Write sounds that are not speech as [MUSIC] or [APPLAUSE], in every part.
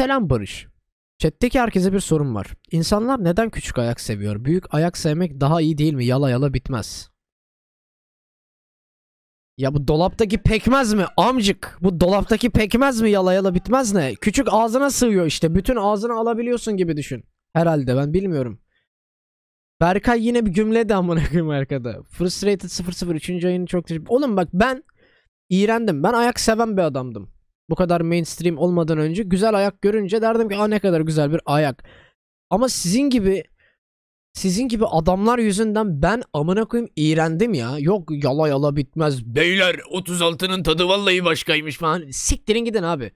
Selam Barış. Chat'teki herkese bir sorum var. İnsanlar neden küçük ayak seviyor? Büyük ayak sevmek daha iyi değil mi? Yala yala bitmez. Ya bu dolaptaki pekmez mi amcık? Bu dolaptaki pekmez mi yala yala bitmez ne? Küçük ağzına sığıyor işte. Bütün ağzını alabiliyorsun gibi düşün. Herhalde ben bilmiyorum. Berkay yine bir cümlede amına koyayım arkada. Frustrated 00 3. ayını çok teşekkür Oğlum bak ben iğrendim. Ben ayak seven bir adamdım bu kadar mainstream olmadan önce güzel ayak görünce derdim ki aa ne kadar güzel bir ayak. Ama sizin gibi sizin gibi adamlar yüzünden ben amına koyayım iğrendim ya. Yok yala yala bitmez. Beyler 36'nın tadı vallahi başkaymış falan. Siktirin gidin abi.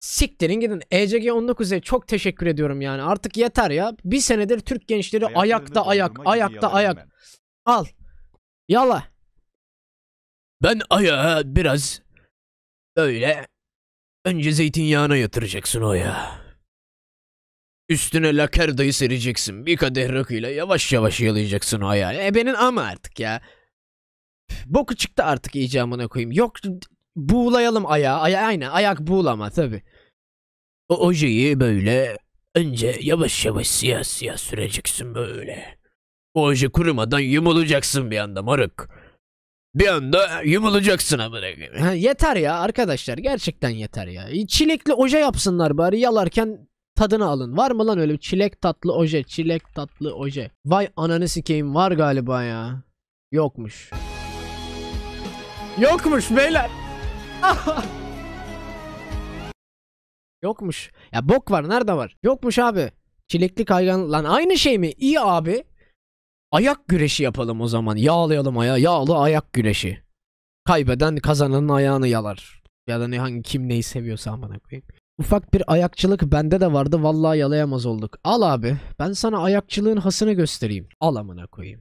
Siktirin gidin. ECG 19'e çok teşekkür ediyorum yani. Artık yeter ya. Bir senedir Türk gençleri ayakta ayak, ayakta ayak. Ben. Al. Yala. Ben ayağa biraz Böyle. Önce zeytinyağına yatıracaksın o ya. Üstüne lakerdayı sereceksin. Bir kadeh rakıyla yavaş yavaş yalayacaksın o ya. Ebenin ama artık ya. Boku çıktı artık icamına koyayım. Yok buğulayalım ayağı. Aya, aynı ayak buğulama tabi. O ojeyi böyle önce yavaş yavaş siyah siyah süreceksin böyle. O oje kurumadan yumulacaksın bir anda moruk. Bir anda yumulacaksın amına yeter ya arkadaşlar gerçekten yeter ya. E, çilekli oje yapsınlar bari yalarken tadını alın. Var mı lan öyle bir çilek tatlı oje, çilek tatlı oje. Vay ananı sikeyim var galiba ya. Yokmuş. Yokmuş beyler. [LAUGHS] Yokmuş. Ya bok var nerede var? Yokmuş abi. Çilekli kaygan lan aynı şey mi? İyi abi. Ayak güreşi yapalım o zaman. Yağlayalım ayağı. Yağlı ayak güreşi. Kaybeden kazananın ayağını yalar. Ya da ne hangi kim neyi seviyorsa amına koyayım. Ufak bir ayakçılık bende de vardı. Vallahi yalayamaz olduk. Al abi. Ben sana ayakçılığın hasını göstereyim. Al amına koyayım.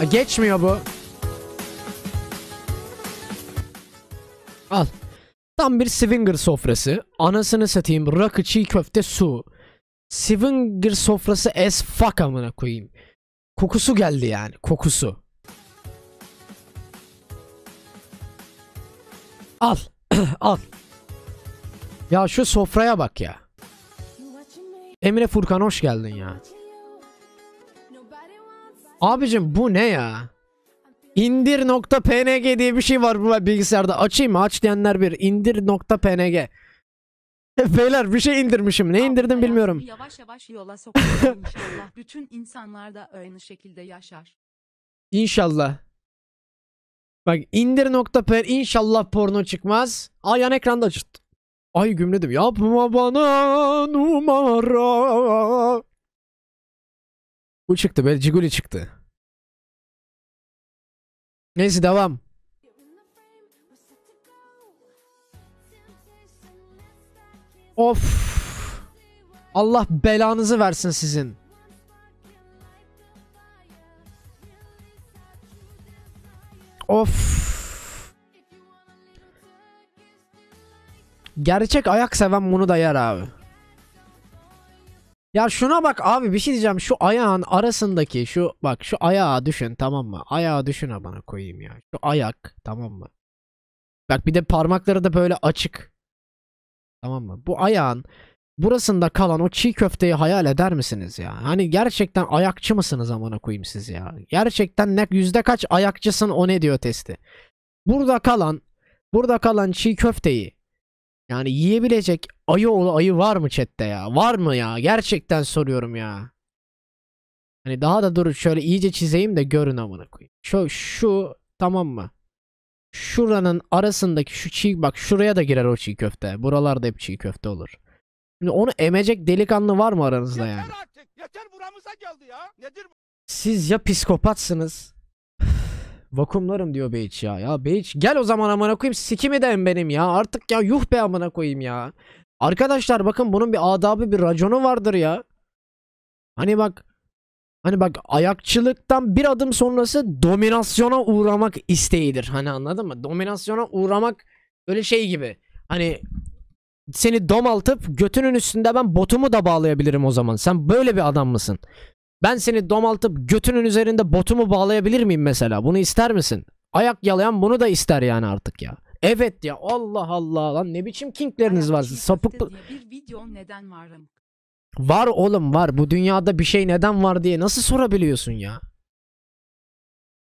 A, geçmiyor bu. Al. Tam bir swinger sofrası. Anasını satayım. Rakı, çiğ köfte, su. Swinger sofrası as fuck amına koyayım. Kokusu geldi yani kokusu. Al. [CLEARS THROAT] Al. Ya şu sofraya bak ya. Emre Furkan hoş geldin ya. Abicim bu ne ya? İndir.png diye bir şey var bu bilgisayarda. Açayım mı? Aç diyenler bir. İndir.png. [LAUGHS] Beyler bir şey indirmişim. Ne indirdim bilmiyorum. Yavaş yavaş yola sokuyor inşallah. Bütün insanlar da aynı şekilde yaşar. İnşallah. Bak indir nokta per inşallah porno çıkmaz. Ay yan ekranda açtı. Ay gümledim. Yapma bana numara. Bu çıktı. Belciguli çıktı. Neyse devam. Of. Allah belanızı versin sizin. Of. Gerçek ayak seven bunu da yer abi. Ya şuna bak abi bir şey diyeceğim. Şu ayağın arasındaki şu bak şu ayağı düşün tamam mı? Ayağı düşün bana koyayım ya. Şu ayak tamam mı? Bak bir de parmakları da böyle açık. Tamam mı? Bu ayağın burasında kalan o çiğ köfteyi hayal eder misiniz ya? Hani gerçekten ayakçı mısınız amına koyayım siz ya? Gerçekten ne yüzde kaç ayakçısın o ne diyor testi. Burada kalan burada kalan çiğ köfteyi yani yiyebilecek ayı oğlu ayı var mı chatte ya? Var mı ya? Gerçekten soruyorum ya. Hani daha da dur şöyle iyice çizeyim de görün amına koyayım. Şu, şu tamam mı? şuranın arasındaki şu çiğ bak şuraya da girer o çiğ köfte. Buralarda hep çiğ köfte olur. Şimdi onu emecek delikanlı var mı aranızda yani? Yeter artık. Yeter buramıza geldi ya. Nedir bu? Siz ya psikopatsınız. [SIGHS] Vakumlarım diyor Beyç ya. Ya Beyç gel o zaman amına koyayım sikimi den benim ya. Artık ya yuh be amına koyayım ya. Arkadaşlar bakın bunun bir adabı bir raconu vardır ya. Hani bak Hani bak ayakçılıktan bir adım sonrası dominasyona uğramak isteğidir. Hani anladın mı? Dominasyona uğramak öyle şey gibi. Hani seni domaltıp götünün üstünde ben botumu da bağlayabilirim o zaman. Sen böyle bir adam mısın? Ben seni domaltıp götünün üzerinde botumu bağlayabilir miyim mesela? Bunu ister misin? Ayak yalayan bunu da ister yani artık ya. Evet ya Allah Allah lan ne biçim kinkleriniz var. Sapıklı. Bir video neden varım? Var oğlum var. Bu dünyada bir şey neden var diye nasıl sorabiliyorsun ya?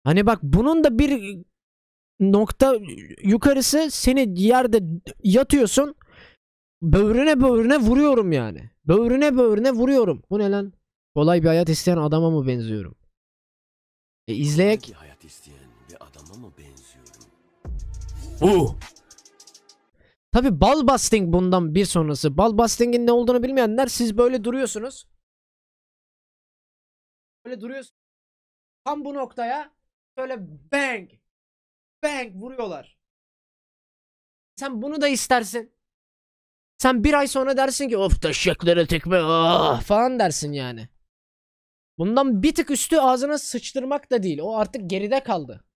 Hani bak bunun da bir nokta yukarısı seni yerde yatıyorsun. Böğrüne böğrüne vuruyorum yani. Böğrüne böğrüne vuruyorum. Bu ne lan? Kolay bir hayat isteyen adama mı benziyorum? E izleyek. Hayat isteyen bir adama mı benziyorum? Uh! Tabi ball busting bundan bir sonrası. Ball busting'in ne olduğunu bilmeyenler siz böyle duruyorsunuz. Böyle duruyorsunuz. Tam bu noktaya böyle bang bang vuruyorlar. Sen bunu da istersin. Sen bir ay sonra dersin ki of taşaklara tekme ah! falan dersin yani. Bundan bir tık üstü ağzına sıçtırmak da değil. O artık geride kaldı.